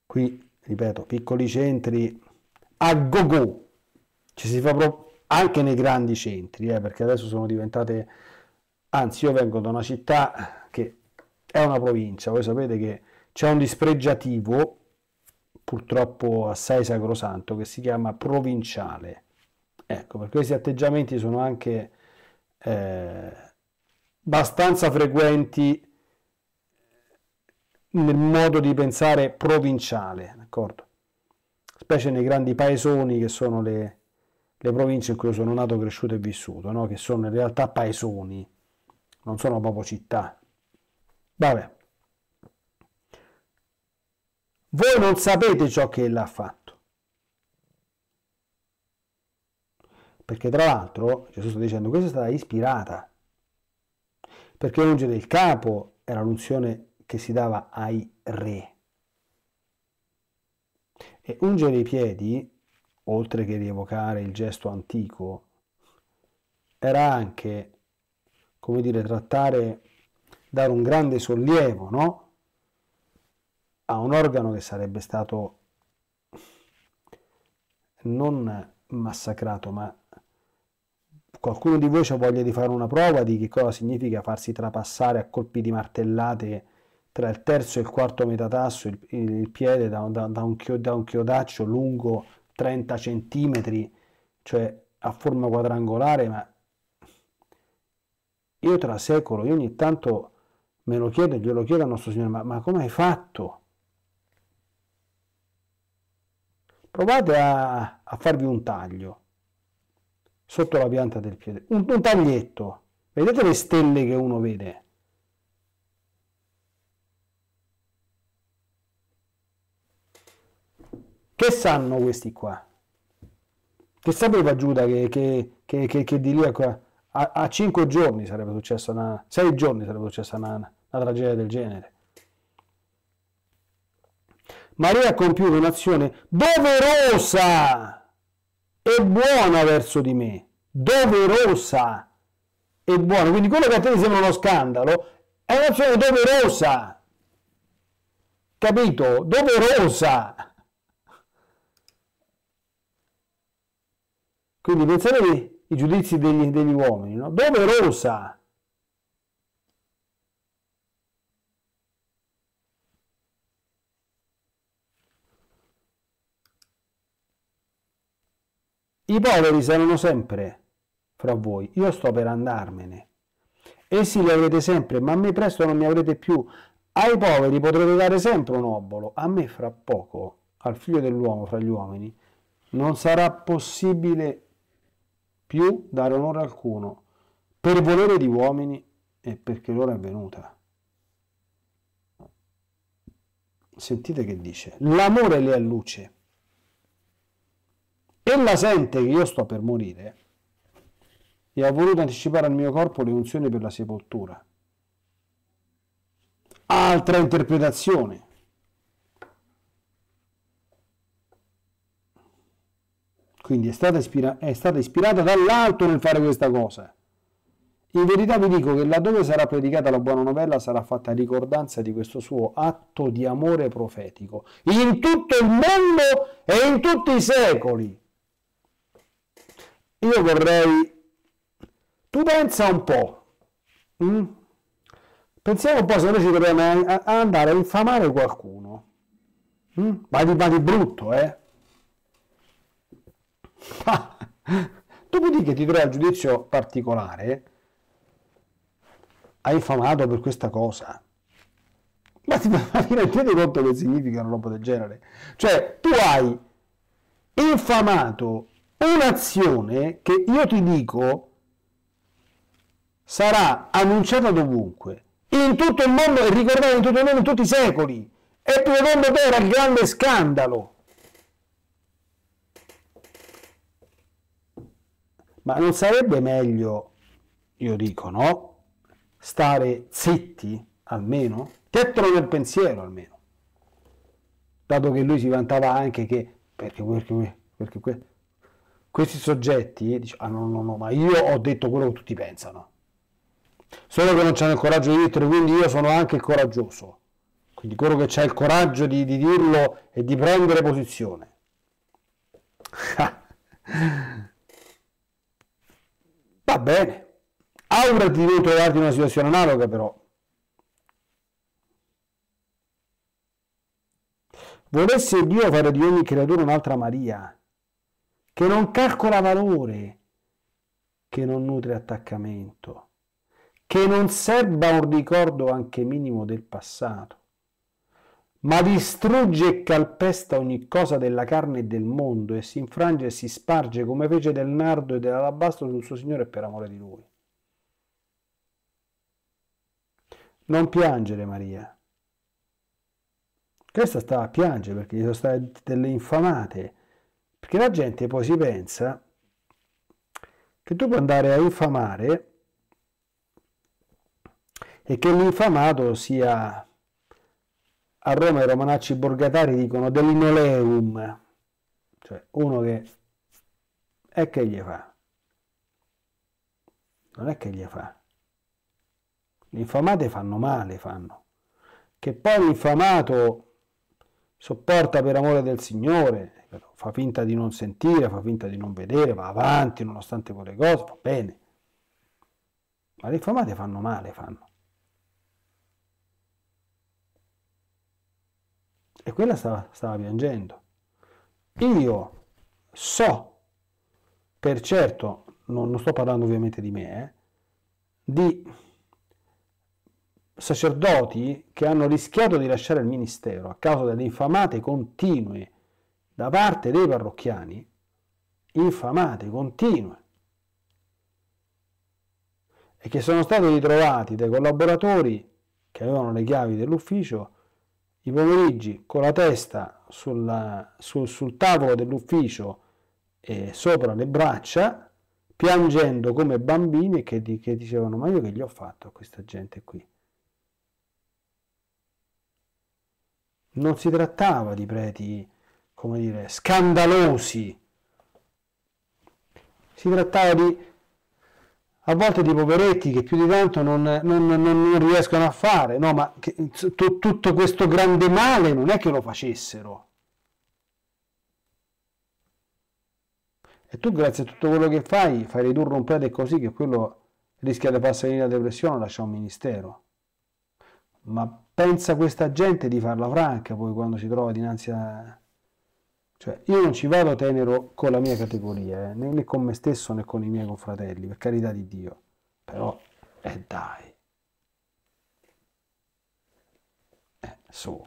A: Qui, ripeto, piccoli centri a go-go. Ci si fa proprio anche nei grandi centri, eh, perché adesso sono diventate... Anzi, io vengo da una città che è una provincia, voi sapete che c'è un dispregiativo purtroppo assai sacrosanto che si chiama provinciale. Ecco, per questi atteggiamenti sono anche eh, abbastanza frequenti nel modo di pensare provinciale, d'accordo? Specie nei grandi paesoni che sono le, le province in cui sono nato, cresciuto e vissuto, no? che sono in realtà paesoni, non sono proprio città. Vabbè. Voi non sapete ciò che ella ha fatto. Perché tra l'altro Gesù sta dicendo questa è stata ispirata. Perché ungere il capo era l'unzione che si dava ai re. E ungere i piedi, oltre che rievocare il gesto antico, era anche, come dire, trattare, dare un grande sollievo, no? a un organo che sarebbe stato non massacrato, ma qualcuno di voi ha voglia di fare una prova di che cosa significa farsi trapassare a colpi di martellate tra il terzo e il quarto metatasso il, il piede da, da, da, un chio, da, un chiodaccio lungo 30 centimetri, cioè a forma quadrangolare, ma io tra secolo, io ogni tanto me lo chiedo e glielo chiedo al nostro Signore, ma, ma come hai fatto? provate a, a, farvi un taglio sotto la pianta del piede, un, un taglietto, vedete le stelle che uno vede? Che sanno questi qua? Che sapeva Giuda che, che, che, che di lì a, a, a, 5 giorni sarebbe successa una, 6 giorni sarebbe successa una, una tragedia del genere? ma ha compiuto un'azione doverosa e buona verso di me, doverosa e buona. Quindi quello che a te sembra uno scandalo è un'azione doverosa, capito? Doverosa. Quindi pensate i giudizi degli, degli uomini, no? Doverosa. I poveri saranno sempre fra voi, io sto per andarmene. Essi li avrete sempre, ma a me presto non mi avrete più. Ai poveri potrete dare sempre un obolo, a me fra poco, al figlio dell'uomo fra gli uomini, non sarà possibile più dare onore alcuno, per volere di uomini e perché l'ora è venuta. Sentite che dice, l'amore le è luce, Ella sente che io sto per morire e ha voluto anticipare al mio corpo le unzioni per la sepoltura. Altra interpretazione. Quindi è stata, ispira è stata ispirata dall'alto nel fare questa cosa. In verità vi dico che laddove sarà predicata la buona novella sarà fatta ricordanza di questo suo atto di amore profetico in tutto il mondo e in tutti i secoli io vorrei... Tu pensa un po'. Mm? Pensiamo un po' se noi ci dobbiamo andare a infamare qualcuno. Mm? Ma, di, ma di brutto, eh? Dopodiché ti trovi al giudizio particolare, hai infamato per questa cosa. Ma ti, ma ti rendete conto che significa una roba del genere? Cioè, tu hai infamato un'azione che io ti dico sarà annunciata dovunque, in tutto il mondo e ricordata in tutto il mondo in tutti i secoli. E secondo te era il grande scandalo. Ma non sarebbe meglio, io dico, no? Stare zitti almeno? Tettero nel pensiero almeno. Dato che lui si vantava anche che... Perché, perché, perché, perché questi soggetti eh, dice, ah no no no, ma io ho detto quello che tutti pensano, solo che non c'hanno il coraggio di dirlo, quindi io sono anche coraggioso, quindi quello che c'ha il coraggio di, di dirlo e di prendere posizione. Va bene. Aura ti devi trovarti in una situazione analoga però. Volesse Dio fare di ogni creatura un'altra Maria, che non calcola valore, che non nutre attaccamento, che non serba un ricordo anche minimo del passato, ma distrugge e calpesta ogni cosa della carne e del mondo e si infrange e si sparge come fece del nardo e dell'alabastro sul suo Signore per amore di Lui. Non piangere Maria. Questa stava a piangere perché gli sono state delle infamate perché la gente poi si pensa che tu puoi andare a infamare e che l'infamato sia a Roma i romanacci borgatari dicono dell'inoleum, cioè uno che è che gli fa, non è che gli fa. Gli infamati fanno male, fanno. Che poi l'infamato sopporta per amore del Signore, fa finta di non sentire, fa finta di non vedere, va avanti nonostante quelle cose, va bene. Ma le infamate fanno male, fanno. E quella stava, stava piangendo. Io so, per certo, non, non sto parlando ovviamente di me, eh, di sacerdoti che hanno rischiato di lasciare il ministero a causa delle infamate continue da parte dei parrocchiani infamate, continue, e che sono stati ritrovati dai collaboratori che avevano le chiavi dell'ufficio i pomeriggi con la testa sulla, sul, sul tavolo dell'ufficio e sopra le braccia, piangendo come bambini che, che dicevano ma io che gli ho fatto a questa gente qui. Non si trattava di preti come dire, scandalosi. Si trattava di a volte di poveretti che più di tanto non, non, non, non riescono a fare, no, ma che, tutto questo grande male non è che lo facessero. E tu grazie a tutto quello che fai, fai ridurre un prete così che quello rischia di passare venire la depressione lascia un ministero. Ma pensa questa gente di farla franca poi quando si trova dinanzi a, cioè, io non ci vado tenero con la mia categoria, eh, né con me stesso né con i miei confratelli, per carità di Dio. Però, eh dai. Eh, su.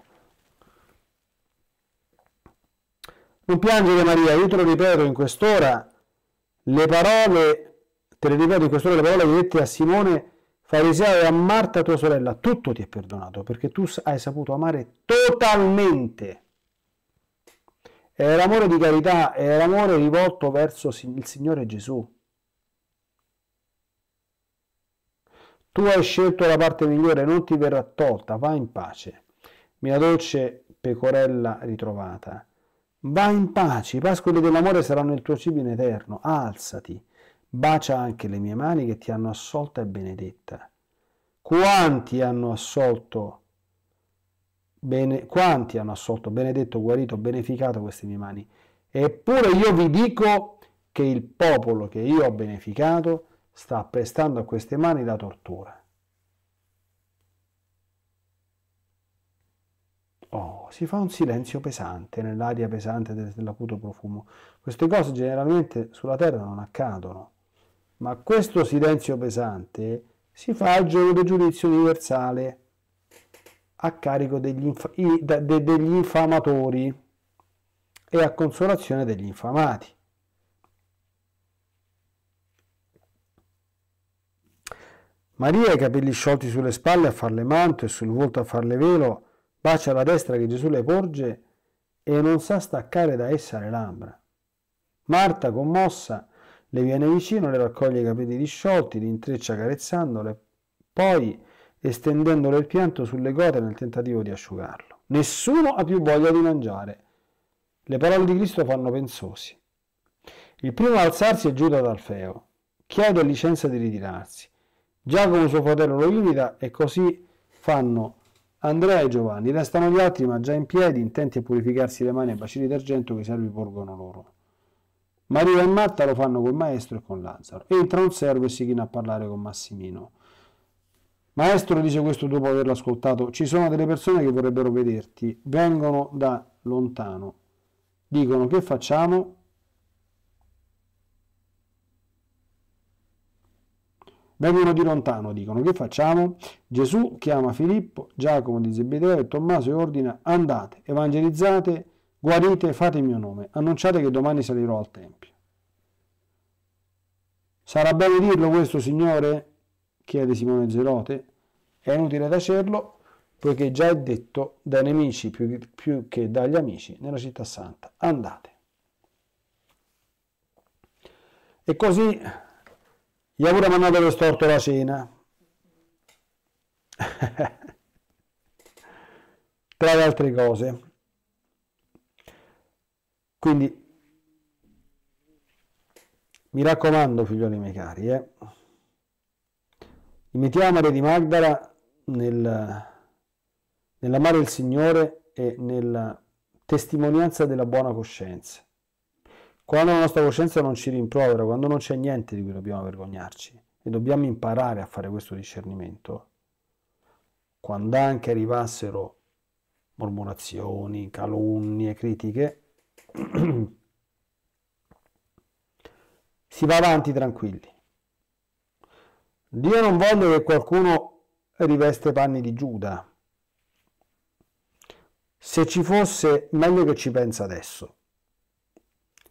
A: Non piangere Maria, io te lo ripeto in quest'ora, le parole, te le ripeto in quest'ora le parole che dette a Simone fariseo e a Marta tua sorella, tutto ti è perdonato perché tu hai saputo amare totalmente. È l'amore di carità, è l'amore rivolto verso il Signore Gesù. Tu hai scelto la parte migliore, non ti verrà tolta, va in pace. Mia dolce pecorella ritrovata. Va in pace, i pascoli dell'amore saranno il tuo cibo in eterno. Alzati, bacia anche le mie mani che ti hanno assolta e benedetta. Quanti hanno assolto Bene, quanti hanno assolto, benedetto, guarito, beneficato queste mie mani. Eppure io vi dico che il popolo che io ho beneficato sta prestando a queste mani la tortura. Oh, si fa un silenzio pesante nell'aria pesante dell'acuto profumo. Queste cose generalmente sulla terra non accadono, ma questo silenzio pesante si fa al giorno del giudizio universale a carico degli, inf- i, de, de, degli infamatori e a consolazione degli infamati. Maria, i capelli sciolti sulle spalle a farle manto e sul volto a farle velo, bacia la destra che Gesù le porge e non sa staccare da essa le labbra. Marta, commossa, le viene vicino, le raccoglie i capelli disciolti, li intreccia carezzandole, poi estendendole il pianto sulle gote nel tentativo di asciugarlo. Nessuno ha più voglia di mangiare. Le parole di Cristo fanno pensosi. Il primo a alzarsi è Giuda d'Alfeo. Chiede licenza di ritirarsi. Giacomo suo fratello lo imita e così fanno Andrea e Giovanni. Restano gli altri ma già in piedi, intenti a purificarsi le mani e bacini d'argento che i servi porgono loro. Maria e Marta lo fanno col maestro e con Lazzaro. Entra un servo e si china a parlare con Massimino. Maestro dice questo dopo averlo ascoltato, ci sono delle persone che vorrebbero vederti, vengono da lontano, dicono che facciamo? Vengono di lontano, dicono che facciamo? Gesù chiama Filippo, Giacomo di Zebedeo e Tommaso e ordina andate, evangelizzate, guarite, fate il mio nome, annunciate che domani salirò al Tempio. Sarà bene dirlo questo, Signore? chiede Simone Gerote, è inutile tacerlo poiché già è detto dai nemici più, più che dagli amici nella città santa, andate. E così gli ha pure mandato per storto la cena. Tra le altre cose. Quindi mi raccomando, figlioli miei cari, eh. Rimettiamo Maria di Magdala nel, nell'amare il Signore e nella testimonianza della buona coscienza. Quando la nostra coscienza non ci rimprovera, quando non c'è niente di cui dobbiamo vergognarci e dobbiamo imparare a fare questo discernimento, quando anche arrivassero mormorazioni, calunnie, critiche, si va avanti tranquilli. Dio non voglio che qualcuno riveste panni di Giuda. Se ci fosse, meglio che ci pensa adesso,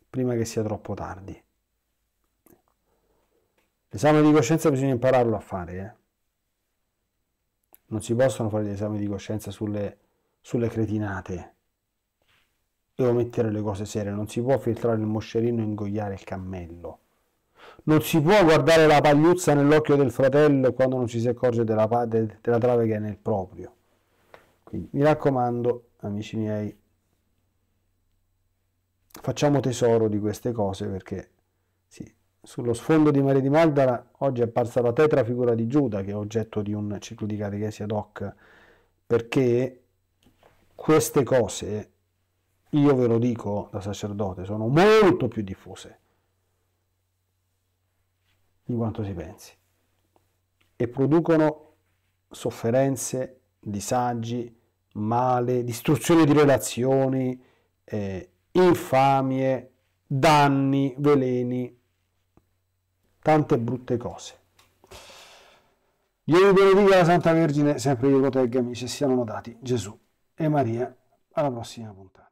A: prima che sia troppo tardi. L'esame di coscienza bisogna impararlo a fare. Eh? Non si possono fare gli esami di coscienza sulle, sulle cretinate. Devo mettere le cose serie, non si può filtrare il moscerino e ingoiare il cammello non si può guardare la pagliuzza nell'occhio del fratello quando non ci si accorge della, della trave che è nel proprio. Quindi mi raccomando, amici miei, facciamo tesoro di queste cose perché sì, sullo sfondo di Maria di Maldara oggi è apparsa la tetra figura di Giuda che è oggetto di un ciclo di catechesi ad hoc perché queste cose, io ve lo dico da sacerdote, sono molto più diffuse di quanto si pensi e producono sofferenze, disagi, male, distruzione di relazioni, eh, infamie, danni, veleni, tante brutte cose. Io vi benedica la Santa Vergine, sempre Dio protegga, ci siano dati Gesù e Maria. Alla prossima puntata.